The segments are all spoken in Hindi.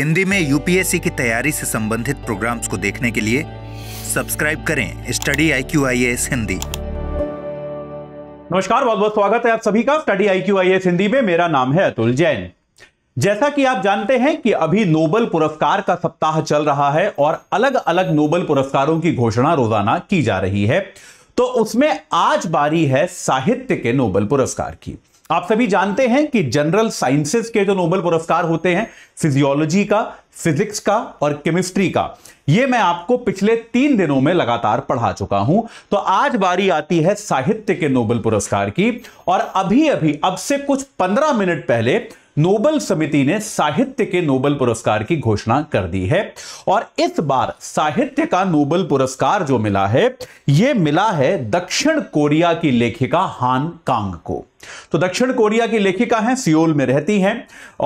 हिंदी में यूपीएससी की तैयारी से संबंधित प्रोग्राम्स को देखने के लिए सब्सक्राइब करें study I Q I S Hindi नमस्कार बहुत बहुत स्वागत है आप सभी का study I Q I S Hindi में मेरा नाम है अतुल जैन जैसा कि आप जानते हैं कि अभी नोबल पुरस्कार का सप्ताह चल रहा है और अलग अलग नोबल पुरस्कारों की घोषणा रोजाना की जा रही है तो उसमें आज बारी है साहित्य के नोबल पुरस्कार की आप सभी जानते हैं कि जनरल साइंसेस के जो नोबेल पुरस्कार होते हैं फिजियोलॉजी का फिजिक्स का और केमिस्ट्री का ये मैं आपको पिछले तीन दिनों में लगातार पढ़ा चुका हूं तो आज बारी आती है साहित्य के नोबेल पुरस्कार की और अभी अभी अब से कुछ पंद्रह मिनट पहले नोबल समिति ने साहित्य के नोबल पुरस्कार की घोषणा कर दी है और इस बार साहित्य का नोबल पुरस्कार जो मिला है यह मिला है दक्षिण कोरिया की लेखिका हान कांग को तो दक्षिण कोरिया की लेखिका हैं सियोल में रहती हैं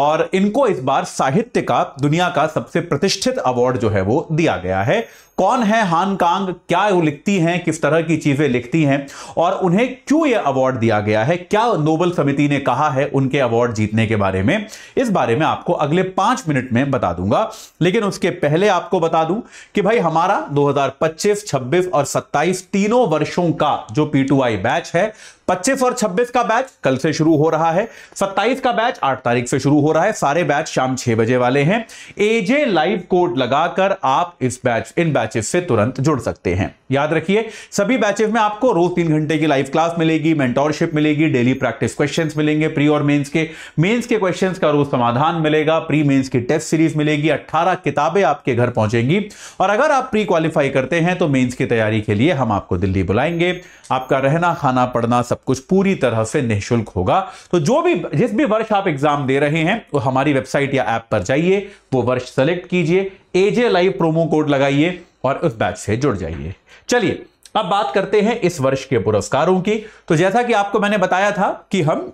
और इनको इस बार साहित्य का दुनिया का सबसे प्रतिष्ठित अवार्ड जो है वो दिया गया है कौन है हान कांग क्या वो लिखती हैं किस तरह की चीज़ें लिखती हैं और उन्हें क्यों ये अवार्ड दिया गया है क्या नोबल समिति ने कहा है उनके अवार्ड जीतने के बारे में इस बारे में आपको अगले पांच मिनट में बता दूंगा लेकिन उसके पहले आपको बता दूं कि भाई हमारा 2025, 26 और 27 तीनों वर्षों का जो पी बैच है 25 और 26 का बैच बैच कल से शुरू हो रहा है 27 का बैच 8 तारीख से शुरू हो रहा है सारे बैच शाम 6 बजे वाले हैं एजे लाइव कोड लगाकर आप इस बैच इन बैचेस से तुरंत जुड़ सकते हैं याद रखिए सभी बैचेस में आपको रोज तीन घंटे की लाइव क्लास मिलेगी मेंटोरशिप मिलेगी डेली प्रैक्टिस क्वेश्चन मिलेंगे प्री और मेन्स के मेन्स के क्वेश्चन का रोज समाधान मिलेगा प्री मेन्स की टेस्ट सीरीज मिलेगी अट्ठारह किताबें आपके घर पहुंचेंगी और अगर आप प्री क्वालिफाई करते हैं तो मेन्स की तैयारी के लिए हम आपको दिल्ली बुलाएंगे आपका रहना खाना पढ़ना सब कुछ पूरी तरह से निःशुल्क होगा तो जो भी जिस भी वर्ष आप एग्जाम दे रहे हैं वो हमारी वेबसाइट या ऐप पर जाइए वो वर्ष सेलेक्ट कीजिए एजे लाइव प्रोमो कोड लगाइए और उस बैच से जुड़ जाइए चलिए अब बात करते हैं इस वर्ष के पुरस्कारों की तो जैसा कि आपको मैंने बताया था कि हम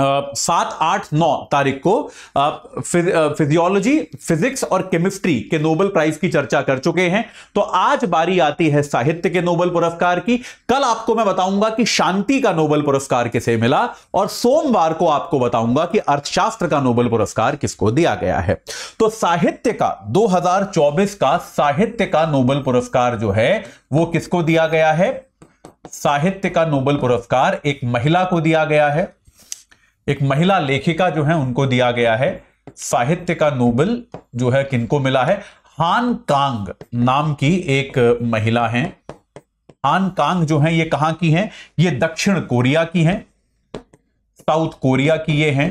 सात आठ नौ तारीख को फिजियोलॉजी फिजिक्स और केमिस्ट्री के नोबेल प्राइज की चर्चा कर चुके हैं तो आज बारी आती है साहित्य के नोबेल पुरस्कार की कल आपको मैं बताऊंगा कि शांति का नोबेल पुरस्कार किसे मिला और सोमवार को आपको बताऊंगा कि अर्थशास्त्र का नोबेल पुरस्कार किसको दिया गया है तो साहित्य का दो का साहित्य का नोबल पुरस्कार जो है वो किसको दिया गया है साहित्य का नोबल पुरस्कार एक महिला को दिया गया है एक महिला लेखिका जो है उनको दिया गया है साहित्य का नोबल जो है किनको मिला है हान कांग नाम की एक महिला हैं हान कांग जो है ये कहां की हैं ये दक्षिण कोरिया की हैं साउथ कोरिया की ये हैं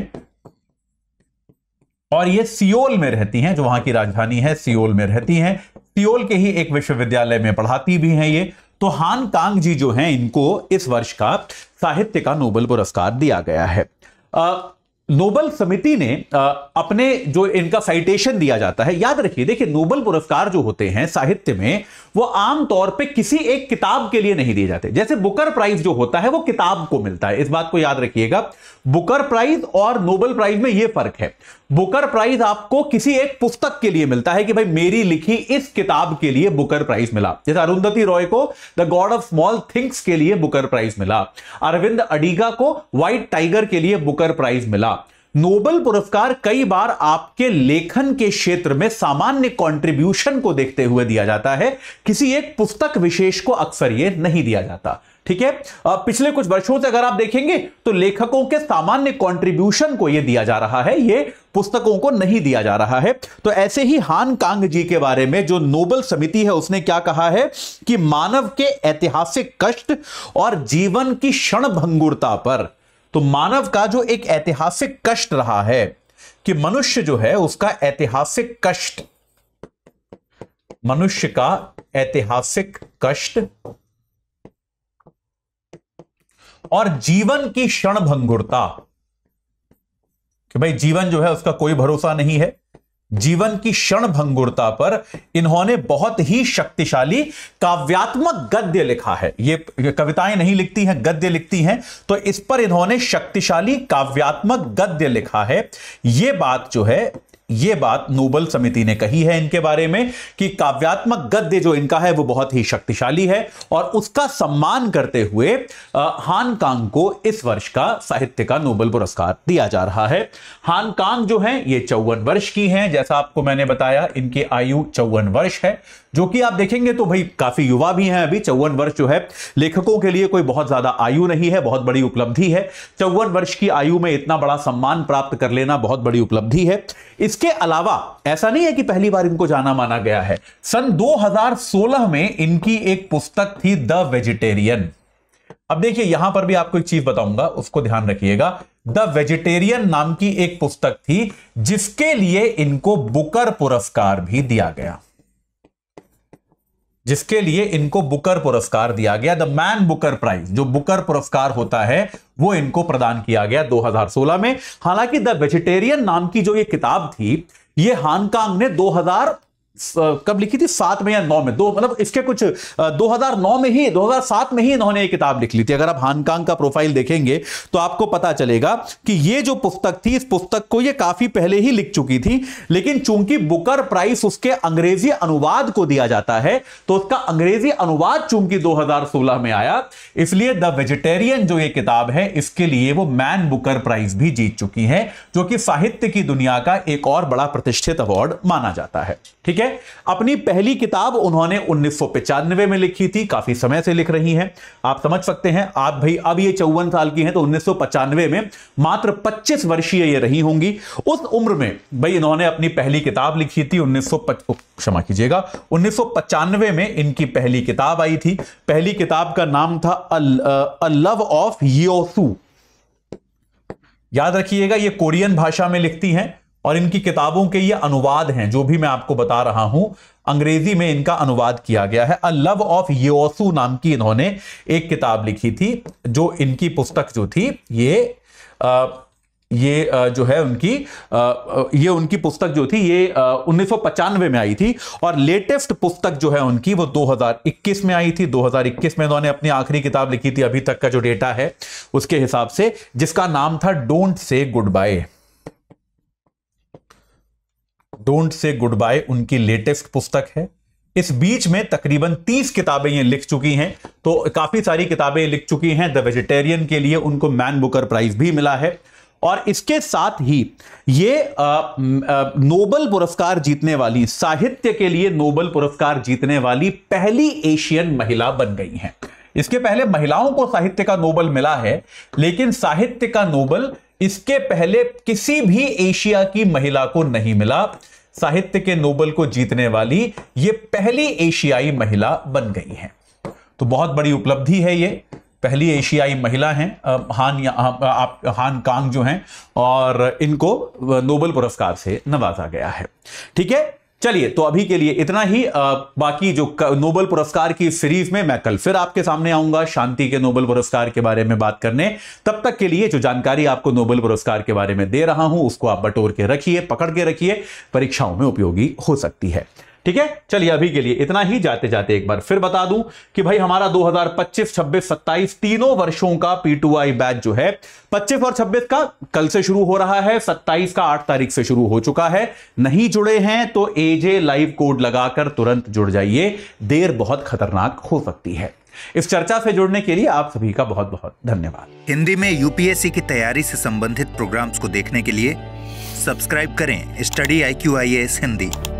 और ये सियोल में रहती हैं जो वहां की राजधानी है सियोल में रहती हैं सियोल के ही एक विश्वविद्यालय में पढ़ाती भी हैं ये तो हान कांग जी जो हैं इनको इस वर्ष का साहित्य का नोबेल पुरस्कार दिया गया है Uh, नोबल समिति ने अपने जो इनका साइटेशन दिया जाता है याद रखिए देखिए नोबल पुरस्कार जो होते हैं साहित्य में वो आमतौर पे किसी एक किताब के लिए नहीं दिए जाते जैसे बुकर प्राइज जो होता है वो किताब को मिलता है इस बात को याद रखिएगा बुकर प्राइज और नोबल प्राइज में ये फर्क है बुकर प्राइज आपको किसी एक पुस्तक के लिए मिलता है कि भाई मेरी लिखी इस किताब के लिए बुकर प्राइज मिला जैसे अरुंधति रॉय को The God of Small Things के लिए बुकर प्राइज मिला अरविंद अडीगा को व्हाइट टाइगर के लिए बुकर प्राइज मिला नोबल पुरस्कार कई बार आपके लेखन के क्षेत्र में सामान्य कंट्रीब्यूशन को देखते हुए दिया जाता है किसी एक पुस्तक विशेष को अक्सर यह नहीं दिया जाता ठीक है पिछले कुछ वर्षों से अगर आप देखेंगे तो लेखकों के सामान्य कंट्रीब्यूशन को यह दिया जा रहा है ये पुस्तकों को नहीं दिया जा रहा है तो ऐसे ही हान कांग जी के बारे में जो नोबल समिति है उसने क्या कहा है कि मानव के ऐतिहासिक कष्ट और जीवन की क्षण भंगुरता पर तो मानव का जो एक ऐतिहासिक कष्ट रहा है कि मनुष्य जो है उसका ऐतिहासिक कष्ट मनुष्य का ऐतिहासिक कष्ट और जीवन की क्षण भंगुरता कि भाई जीवन जो है उसका कोई भरोसा नहीं है जीवन की क्षण भंगुरता पर इन्होंने बहुत ही शक्तिशाली काव्यात्मक गद्य लिखा है ये कविताएं नहीं लिखती हैं गद्य लिखती हैं तो इस पर इन्होंने शक्तिशाली काव्यात्मक गद्य लिखा है ये बात जो है ये बात नोबल समिति ने कही है इनके बारे में कि काव्यात्मक गद्य जो इनका है वो बहुत ही शक्तिशाली है और उसका सम्मान करते हुए हान कांग को इस वर्ष का साहित्य का नोबल पुरस्कार दिया जा रहा है हान कांग जो है ये चौवन वर्ष की हैं जैसा आपको मैंने बताया इनकी आयु चौवन वर्ष है जो कि आप देखेंगे तो भाई काफी युवा भी हैं अभी चौवन वर्ष जो है लेखकों के लिए कोई बहुत ज्यादा आयु नहीं है बहुत बड़ी उपलब्धि है चौवन वर्ष की आयु में इतना बड़ा सम्मान प्राप्त कर लेना बहुत बड़ी उपलब्धि है इस इसके अलावा ऐसा नहीं है कि पहली बार इनको जाना माना गया है सन 2016 में इनकी एक पुस्तक थी द वेजिटेरियन अब देखिए यहां पर भी आपको एक चीज बताऊंगा उसको ध्यान रखिएगा द वेजिटेरियन नाम की एक पुस्तक थी जिसके लिए इनको बुकर पुरस्कार भी दिया गया जिसके लिए इनको बुकर पुरस्कार दिया गया द मैन बुकर प्राइज जो बुकर पुरस्कार होता है वो इनको प्रदान किया गया 2016 में हालांकि द वेजिटेरियन नाम की जो ये किताब थी ये हानकांग ने कब लिखी थी सात में या नौ में दो मतलब इसके कुछ 2009 में ही 2007 में ही इन्होंने ये किताब लिख ली थी अगर आप हानकांग का प्रोफाइल देखेंगे तो आपको पता चलेगा कि ये जो पुस्तक थी इस पुस्तक को ये काफी पहले ही लिख चुकी थी लेकिन चूंकि बुकर प्राइस उसके अंग्रेजी अनुवाद को दिया जाता है तो उसका अंग्रेजी अनुवाद चूंकि दो में आया इसलिए द वेजिटेरियन जो ये किताब है इसके लिए वो मैन बुकर प्राइज भी जीत चुकी है जो कि साहित्य की दुनिया का एक और बड़ा प्रतिष्ठित अवार्ड माना जाता है ठीक है है अपनी पहली किताब उन्होंने उन्नीस में लिखी थी काफी समय से लिख रही हैं आप समझ सकते हैं आप भाई अब ये चौवन साल की हैं तो उन्नीस में मात्र 25 वर्षीय ये रही होंगी उस उम्र में भाई इन्होंने अपनी पहली किताब लिखी थी उन्नीस क्षमा कीजिएगा उन्नीस में इनकी पहली किताब आई थी पहली किताब का नाम था अल, अ, अ लव ऑफ योसू याद रखिएगा ये कोरियन भाषा में लिखती हैं और इनकी किताबों के ये अनुवाद हैं जो भी मैं आपको बता रहा हूं अंग्रेजी में इनका अनुवाद किया गया है अ लव ऑफ योसु नाम की इन्होंने एक किताब लिखी थी जो इनकी पुस्तक जो थी ये आ, ये जो है उनकी ये उनकी पुस्तक जो थी ये उन्नीस में आई थी और लेटेस्ट पुस्तक जो है उनकी वो 2021 में आई थी 2021 में इन्होंने अपनी आखिरी किताब लिखी थी अभी तक का जो डेटा है उसके हिसाब से जिसका नाम था don't say good bye don't say good bye उनकी लेटेस्ट पुस्तक है इस बीच में तकरीबन तीस किताबें ये लिख चुकी हैं तो काफ़ी सारी किताबें लिख चुकी हैं द वेजिटेरियन के लिए उनको मैन बुकर प्राइज भी मिला है और इसके साथ ही ये आ, आ, नोबल पुरस्कार जीतने वाली साहित्य के लिए नोबल पुरस्कार जीतने वाली पहली एशियन महिला बन गई हैं इसके पहले महिलाओं को साहित्य का नोबल मिला है लेकिन साहित्य का नोबल इसके पहले किसी भी एशिया की महिला को नहीं मिला साहित्य के नोबल को जीतने वाली ये पहली एशियाई महिला बन गई हैं तो बहुत बड़ी उपलब्धि है ये पहली एशियाई महिला हैं हान या आप हान कांग जो हैं और इनको नोबल पुरस्कार से नवाजा गया है ठीक है चलिए तो अभी के लिए इतना ही आ, बाकी जो नोबल पुरस्कार की सीरीज में मैं कल फिर आपके सामने आऊंगा शांति के नोबल पुरस्कार के बारे में बात करने तब तक के लिए जो जानकारी आपको नोबल पुरस्कार के बारे में दे रहा हूं उसको आप बटोर के रखिए पकड़ के रखिए परीक्षाओं में उपयोगी हो सकती है ठीक है चलिए अभी के लिए इतना ही जाते जाते एक बार फिर बता दूं कि भाई हमारा 2025, 26, 27 तीनों वर्षों का पी बैच जो है 25 और 26 का कल से शुरू हो रहा है 27 का 8 तारीख से शुरू हो चुका है नहीं जुड़े हैं तो एजे लाइव कोड लगाकर तुरंत जुड़ जाइए देर बहुत खतरनाक हो सकती है इस चर्चा से जुड़ने के लिए आप सभी का बहुत बहुत धन्यवाद हिंदी में यूपीएससी की तैयारी से संबंधित प्रोग्राम्स को देखने के लिए सब्सक्राइब करें study I Q I S Hindi